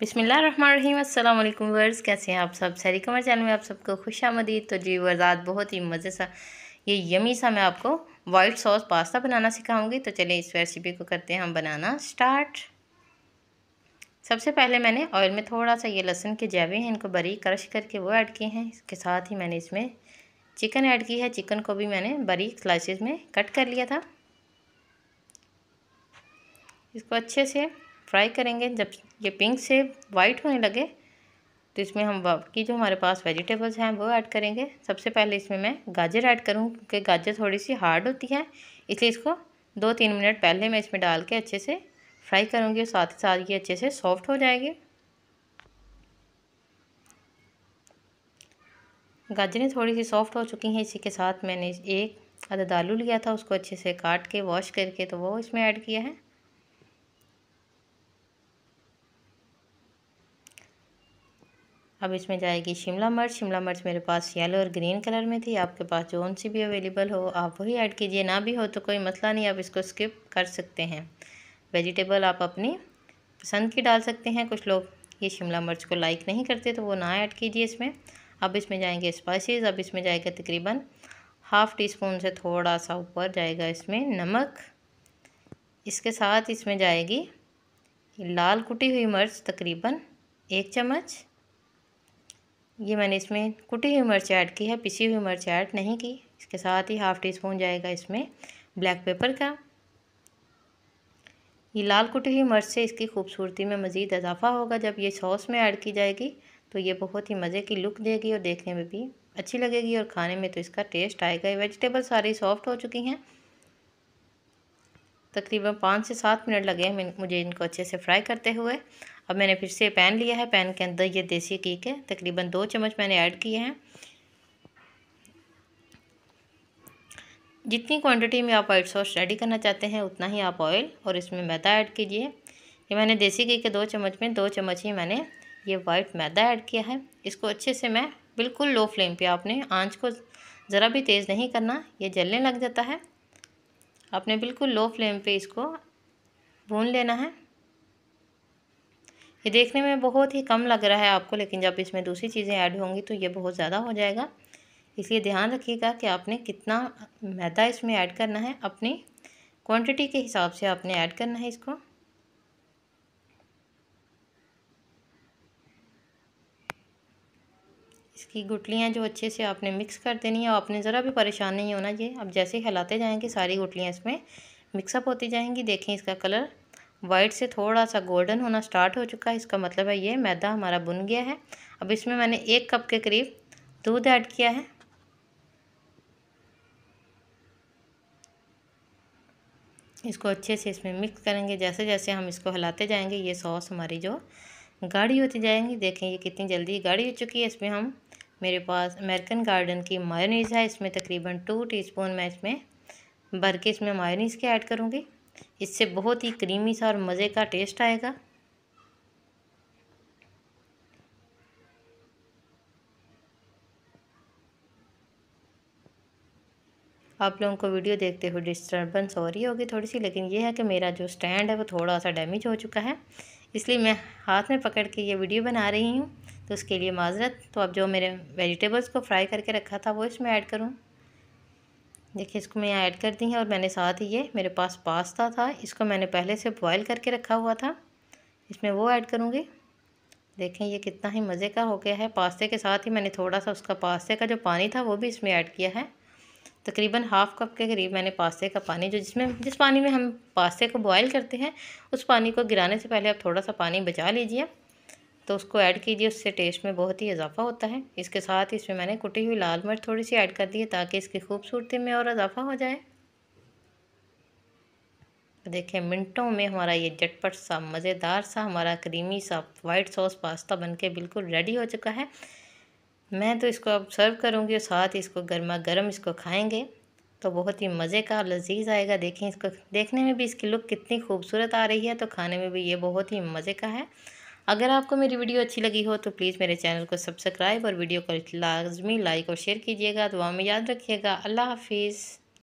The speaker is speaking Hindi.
बिसमीम अल्लाम वर्स कैसे हैं आप सब सैरी कमर चैनल में आप सबको खुश आमदी तो जी वर्जात बहुत ही मज़े सा ये यमी सा मैं आपको वाइट सॉस पास्ता बनाना सिखाऊंगी तो चलिए इस रेसिपी को करते हैं हम बनाना स्टार्ट सबसे पहले मैंने ऑयल में थोड़ा सा ये लहसुन के जैवे हैं इनको बरी क्रश करके वो ऐड किए हैं इसके साथ ही मैंने इसमें चिकन ऐड की है चिकन को भी मैंने बरी स्लाइसिस में कट कर लिया था इसको अच्छे से फ्राई करेंगे जब ये पिंक से वाइट होने लगे तो इसमें हम बाकी जो हमारे पास वेजिटेबल्स हैं वो ऐड करेंगे सबसे पहले इसमें मैं गाजर ऐड करूँ क्योंकि गाजर थोड़ी सी हार्ड होती है इसलिए इसको दो तीन मिनट पहले मैं इसमें डाल के अच्छे से फ्राई करूँगी और साथ ही साथ ये अच्छे से सॉफ्ट हो जाएगी गाजरें थोड़ी सी सॉफ्ट हो चुकी हैं इसी के साथ मैंने एक अदद आलू लिया था उसको अच्छे से काट के वॉश करके तो वो इसमें ऐड किया है अब इसमें जाएगी शिमला मिर्च शिमला मिर्च मेरे पास येलो और ग्रीन कलर में थी आपके पास जो सी भी अवेलेबल हो आप वही ऐड कीजिए ना भी हो तो कोई मसला नहीं आप इसको स्किप कर सकते हैं वेजिटेबल आप अपनी पसंद की डाल सकते हैं कुछ लोग ये शिमला मिर्च को लाइक नहीं करते तो वो ना ऐड कीजिए इसमें अब इसमें जाएंगे स्पाइसेस अब इसमें जाएगा तकरीबन हाफ़ टी स्पून से थोड़ा सा ऊपर जाएगा इसमें नमक इसके साथ इसमें जाएगी लाल कुटी हुई मिर्च तकरीबन एक चम्मच ये मैंने इसमें कुटी हुई मिर्च ऐड की है पिसी हुई मिर्च ऐड नहीं की इसके साथ ही हाफ़ टी स्पून जाएगा इसमें ब्लैक पेपर का ये लाल कुटी हुई मिर्च से इसकी खूबसूरती में मज़ीद इजाफा होगा जब ये सॉस में ऐड की जाएगी तो ये बहुत ही मज़े की लुक देगी और देखने में भी अच्छी लगेगी और खाने में तो इसका टेस्ट आएगा ये वेजिटेबल सारी सॉफ्ट हो चुकी हैं तकरीबन पाँच से सात मिनट लगे हैं मुझे इनको अच्छे से फ्राई करते हुए अब मैंने फिर से पैन लिया है पैन के अंदर ये देसी घी के तकरीबन दो चम्मच मैंने ऐड किए हैं जितनी क्वांटिटी में आप वाइट सॉस रेडी करना चाहते हैं उतना ही आप ऑयल और इसमें मैदा ऐड कीजिए ये मैंने देसी घी के दो चम्मच में दो चम्मच ही मैंने ये वाइट मैदा ऐड किया है इसको अच्छे से मैं बिल्कुल लो फ्लेम पे आपने आंच को ज़रा भी तेज़ नहीं करना ये जलने लग जाता है आपने बिल्कुल लो फ्लेम पे इसको भून लेना है ये देखने में बहुत ही कम लग रहा है आपको लेकिन जब इसमें दूसरी चीज़ें ऐड होंगी तो ये बहुत ज़्यादा हो जाएगा इसलिए ध्यान रखिएगा कि आपने कितना मैदा इसमें ऐड करना है अपनी क्वांटिटी के हिसाब से आपने ऐड करना है इसको इसकी गुटलियाँ जो अच्छे से आपने मिक्स कर देनी है और आपने ज़रा भी परेशान नहीं होना चाहिए अब जैसे ही हिलाते जाएंगे सारी गुटलियाँ इसमें मिक्सअप होती जाएंगी देखें इसका कलर वाइट से थोड़ा सा गोल्डन होना स्टार्ट हो चुका है इसका मतलब है ये मैदा हमारा बुन गया है अब इसमें मैंने एक कप के करीब दूध ऐड किया है इसको अच्छे से इसमें मिक्स करेंगे जैसे जैसे हम इसको हिलाते जाएंगे ये सॉस हमारी जो गाढ़ी होती जाएंगी देखें ये कितनी जल्दी गाढ़ी हो चुकी है इसमें हम मेरे पास अमेरिकन गार्डन की मायोनीज़ है इसमें तकरीबन टू टीस्पून मैं इसमें भर के इसमें मायोनीज़ के ऐड करूँगी इससे बहुत ही क्रीमी सा और मज़े का टेस्ट आएगा आप लोगों को वीडियो देखते हुए डिस्टर्बेंस हो रही होगी थोड़ी सी लेकिन ये है कि मेरा जो स्टैंड है वो थोड़ा सा डैमेज हो चुका है इसलिए मैं हाथ में पकड़ के ये वीडियो बना रही हूँ तो उसके लिए माजरत तो अब जो मेरे वेजिटेबल्स को फ्राई करके रखा था वो इसमें ऐड करूँ देखिए इसको मैं ऐड कर दी है और मैंने साथ ही ये मेरे पास पास्ता था इसको मैंने पहले से बॉयल करके रखा हुआ था इसमें वो ऐड करूँगी देखें ये कितना ही मज़े का हो गया है पास्ते के साथ ही मैंने थोड़ा सा उसका पास्ते का जो पानी था वो भी इसमें ऐड किया है तकरीबन हाफ़ कप के करीब मैंने पास्ते का पानी जो जिसमें जिस पानी में हम पास्ते को बॉयल करते हैं उस पानी को गिराने से पहले आप थोड़ा सा पानी बचा लीजिए तो उसको ऐड कीजिए उससे टेस्ट में बहुत ही इजाफा होता है इसके साथ इसमें मैंने कुटी हुई लाल मिर्च थोड़ी सी ऐड कर दी है ताकि इसकी खूबसूरती में और इजाफा हो जाए देखिए मिनटों में हमारा ये झटपट सा मज़ेदार सा हमारा क्रीमी सा वाइट सॉस पास्ता बनके बिल्कुल रेडी हो चुका है मैं तो इसको अब सर्व करूँगी और साथ ही इसको गर्मा गर्म इसको खाएँगे तो बहुत ही मज़े का लजीज आएगा देखें इसको देखने में भी इसकी लुक कितनी खूबसूरत आ रही है तो खाने में भी ये बहुत ही मज़े का है अगर आपको मेरी वीडियो अच्छी लगी हो तो प्लीज़ मेरे चैनल को सब्सक्राइब और वीडियो को लाजमी लाइक और शेयर कीजिएगा दुआ में याद रखिएगा अल्लाह हाफिज़